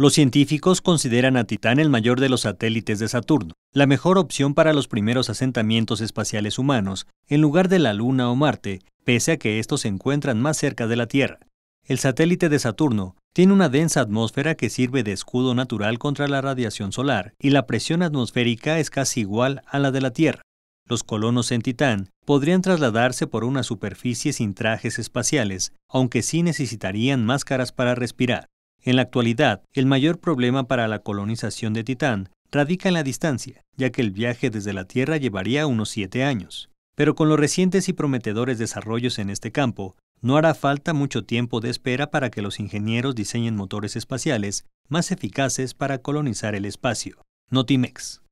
Los científicos consideran a Titán el mayor de los satélites de Saturno, la mejor opción para los primeros asentamientos espaciales humanos, en lugar de la Luna o Marte, pese a que estos se encuentran más cerca de la Tierra. El satélite de Saturno tiene una densa atmósfera que sirve de escudo natural contra la radiación solar, y la presión atmosférica es casi igual a la de la Tierra. Los colonos en Titán podrían trasladarse por una superficie sin trajes espaciales, aunque sí necesitarían máscaras para respirar. En la actualidad, el mayor problema para la colonización de Titán radica en la distancia, ya que el viaje desde la Tierra llevaría unos siete años. Pero con los recientes y prometedores desarrollos en este campo, no hará falta mucho tiempo de espera para que los ingenieros diseñen motores espaciales más eficaces para colonizar el espacio. Notimex.